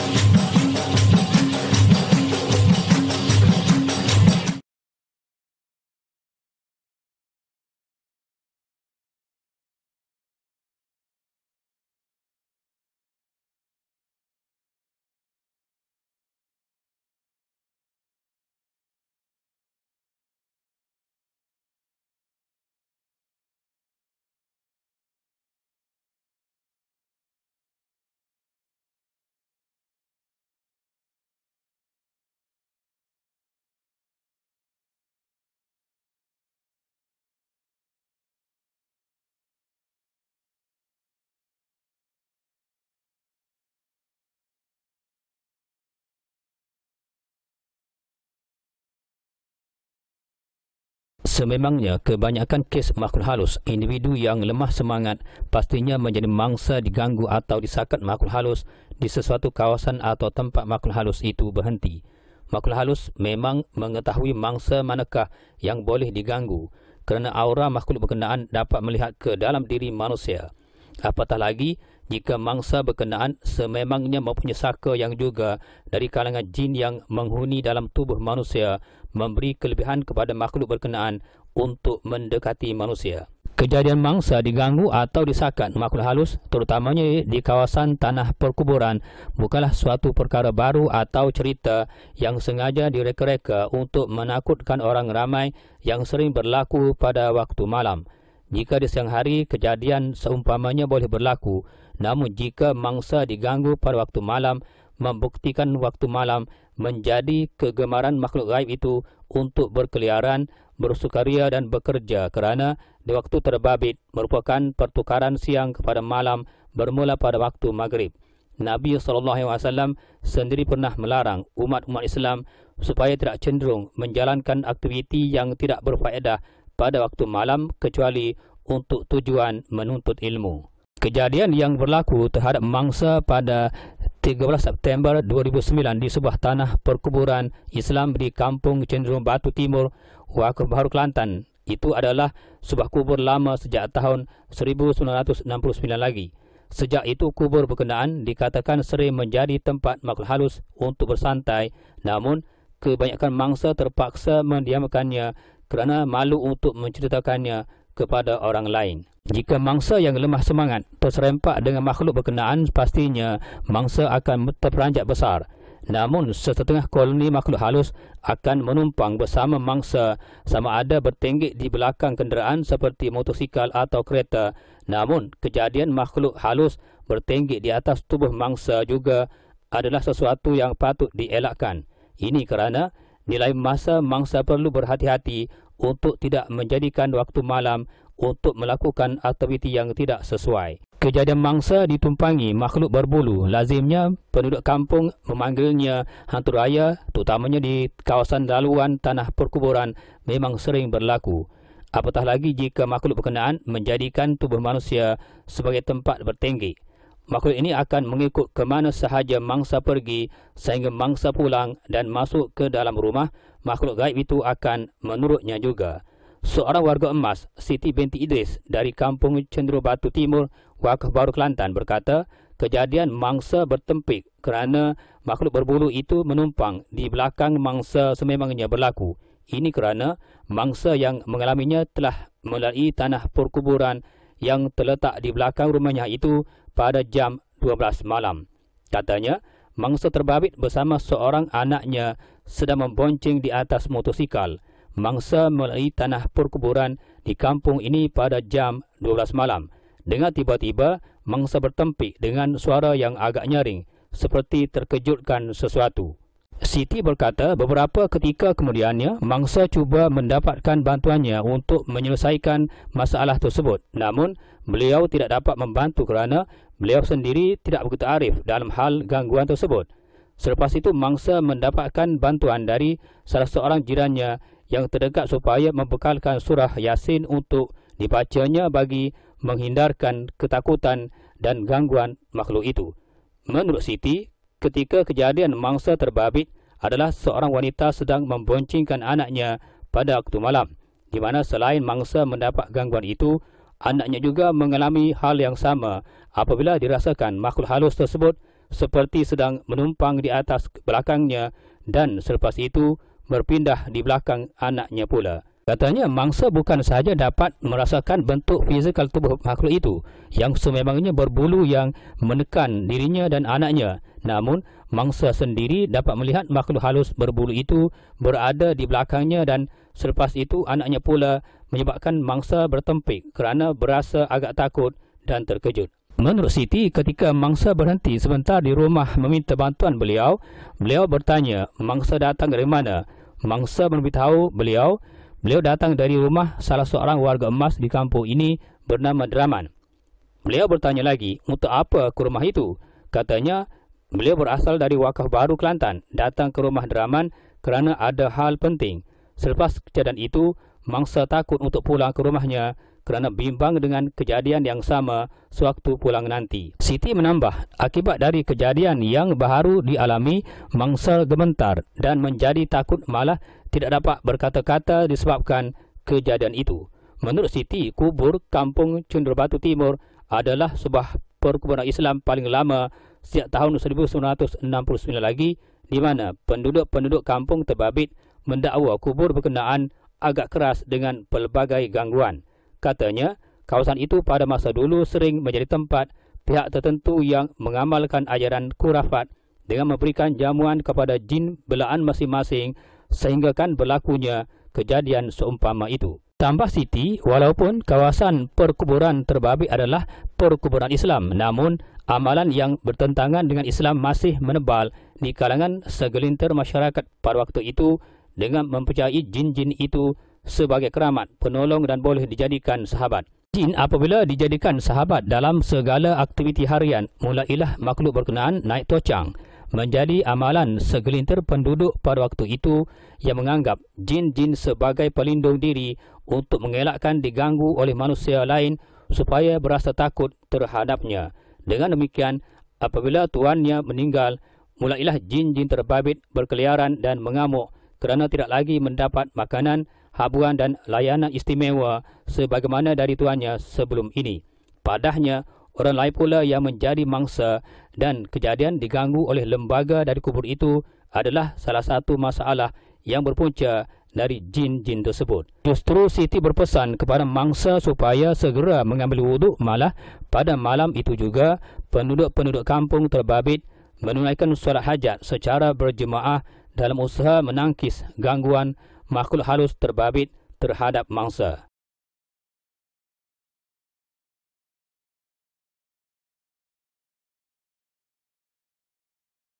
Thank you. Sememangnya, kebanyakan kes makhluk halus, individu yang lemah semangat pastinya menjadi mangsa diganggu atau disakat makhluk halus di sesuatu kawasan atau tempat makhluk halus itu berhenti. Makhluk halus memang mengetahui mangsa manakah yang boleh diganggu kerana aura makhluk berkenaan dapat melihat ke dalam diri manusia. Apatah lagi, jika mangsa berkenaan sememangnya mempunyai saka yang juga dari kalangan jin yang menghuni dalam tubuh manusia memberi kelebihan kepada makhluk berkenaan untuk mendekati manusia. Kejadian mangsa diganggu atau disakat makhluk halus terutamanya di kawasan tanah perkuburan bukanlah suatu perkara baru atau cerita yang sengaja direka-reka untuk menakutkan orang ramai yang sering berlaku pada waktu malam. Jika di siang hari kejadian seumpamanya boleh berlaku, Namun jika mangsa diganggu pada waktu malam, membuktikan waktu malam menjadi kegemaran makhluk gaib itu untuk berkeliaran, bersukaria dan bekerja kerana di waktu terbabit merupakan pertukaran siang kepada malam bermula pada waktu maghrib. Nabi SAW sendiri pernah melarang umat-umat Islam supaya tidak cenderung menjalankan aktiviti yang tidak berfaedah pada waktu malam kecuali untuk tujuan menuntut ilmu. Kejadian yang berlaku terhadap mangsa pada 13 September 2009 di sebuah tanah perkuburan Islam di Kampung Cenderung Batu Timur, Wakaf Baharu Kelantan. Itu adalah sebuah kubur lama sejak tahun 1969 lagi. Sejak itu kubur berkenaan dikatakan sering menjadi tempat makhluk halus untuk bersantai namun kebanyakan mangsa terpaksa mendiamkannya kerana malu untuk menceritakannya kepada orang lain. Jika mangsa yang lemah semangat terserempak dengan makhluk berkenaan, pastinya mangsa akan terperanjat besar. Namun, setengah koloni makhluk halus akan menumpang bersama mangsa sama ada bertenggik di belakang kenderaan seperti motosikal atau kereta. Namun, kejadian makhluk halus bertenggik di atas tubuh mangsa juga adalah sesuatu yang patut dielakkan. Ini kerana nilai masa mangsa perlu berhati-hati untuk tidak menjadikan waktu malam untuk melakukan aktiviti yang tidak sesuai. Kejadian mangsa ditumpangi makhluk berbulu. Lazimnya penduduk kampung memanggilnya hantu raya, terutamanya di kawasan laluan tanah perkuburan memang sering berlaku. Apatah lagi jika makhluk berkenaan menjadikan tubuh manusia sebagai tempat bertinggi. Makhluk ini akan mengikut ke mana sahaja mangsa pergi sehingga mangsa pulang dan masuk ke dalam rumah, makhluk gaib itu akan menurutnya juga seorang warga emas Siti binti Idris dari kampung Cendro Batu Timur, Wakaf Baru Kelantan berkata, kejadian mangsa bertempik kerana makhluk berbulu itu menumpang di belakang mangsa sememangnya berlaku. Ini kerana mangsa yang mengalaminya telah melalui tanah perkuburan yang terletak di belakang rumahnya itu pada jam 12 malam. Katanya, mangsa terbabit bersama seorang anaknya sedang memboncing di atas motosikal mangsa melalui tanah perkuburan di kampung ini pada jam 12 malam. Dengan tiba-tiba, mangsa bertempik dengan suara yang agak nyaring, seperti terkejutkan sesuatu. Siti berkata beberapa ketika kemudiannya, mangsa cuba mendapatkan bantuannya untuk menyelesaikan masalah tersebut. Namun, beliau tidak dapat membantu kerana beliau sendiri tidak begitu arif dalam hal gangguan tersebut. Selepas itu, mangsa mendapatkan bantuan dari salah seorang jirannya yang terdekat supaya membekalkan surah Yasin untuk dibacanya bagi menghindarkan ketakutan dan gangguan makhluk itu. Menurut Siti, ketika kejadian mangsa terbabit adalah seorang wanita sedang memboncingkan anaknya pada waktu malam, di mana selain mangsa mendapat gangguan itu, anaknya juga mengalami hal yang sama apabila dirasakan makhluk halus tersebut seperti sedang menumpang di atas belakangnya dan selepas itu berpindah di belakang anaknya pula. Katanya mangsa bukan sahaja dapat merasakan bentuk fizikal tubuh makhluk itu yang sememangnya berbulu yang menekan dirinya dan anaknya. Namun mangsa sendiri dapat melihat makhluk halus berbulu itu berada di belakangnya dan selepas itu anaknya pula menyebabkan mangsa bertempik kerana berasa agak takut dan terkejut. Menurut Siti, ketika mangsa berhenti sebentar di rumah meminta bantuan beliau, beliau bertanya, mangsa datang dari mana? Mangsa memberitahu beliau, beliau datang dari rumah salah seorang warga emas di kampung ini bernama Draman. Beliau bertanya lagi, untuk apa ke rumah itu? Katanya, beliau berasal dari wakaf baru Kelantan, datang ke rumah Draman kerana ada hal penting. Selepas kejadian itu, mangsa takut untuk pulang ke rumahnya, kerana bimbang dengan kejadian yang sama sewaktu pulang nanti. Siti menambah, akibat dari kejadian yang baru dialami mangsa gementar dan menjadi takut malah tidak dapat berkata-kata disebabkan kejadian itu. Menurut Siti, kubur kampung Cundur Batu Timur adalah sebuah perkuburan Islam paling lama sejak tahun 1969 lagi di mana penduduk-penduduk kampung terbabit mendakwa kubur berkenaan agak keras dengan pelbagai gangguan. Katanya, kawasan itu pada masa dulu sering menjadi tempat pihak tertentu yang mengamalkan ajaran kurafat dengan memberikan jamuan kepada jin belaan masing-masing sehinggakan berlakunya kejadian seumpama itu. Tambah Siti, walaupun kawasan perkuburan terbabi adalah perkuburan Islam, namun amalan yang bertentangan dengan Islam masih menebal di kalangan segelintir masyarakat pada waktu itu dengan mempercayai jin-jin itu sebagai keramat, penolong dan boleh dijadikan sahabat. Jin apabila dijadikan sahabat dalam segala aktiviti harian, mulailah makhluk berkenaan naik tocang. Menjadi amalan segelintir penduduk pada waktu itu yang menganggap jin-jin sebagai pelindung diri untuk mengelakkan diganggu oleh manusia lain supaya berasa takut terhadapnya. Dengan demikian, apabila tuannya meninggal, mulailah jin-jin terbabit berkeliaran dan mengamuk kerana tidak lagi mendapat makanan habuan dan layanan istimewa sebagaimana dari tuannya sebelum ini. Padahnya, orang lain pula yang menjadi mangsa dan kejadian diganggu oleh lembaga dari kubur itu adalah salah satu masalah yang berpunca dari jin-jin tersebut. Justru Siti berpesan kepada mangsa supaya segera mengambil wuduk malah pada malam itu juga penduduk-penduduk kampung terbabit menunaikan surat hajat secara berjemaah dalam usaha menangkis gangguan makhluk halus terbabit terhadap mangsa.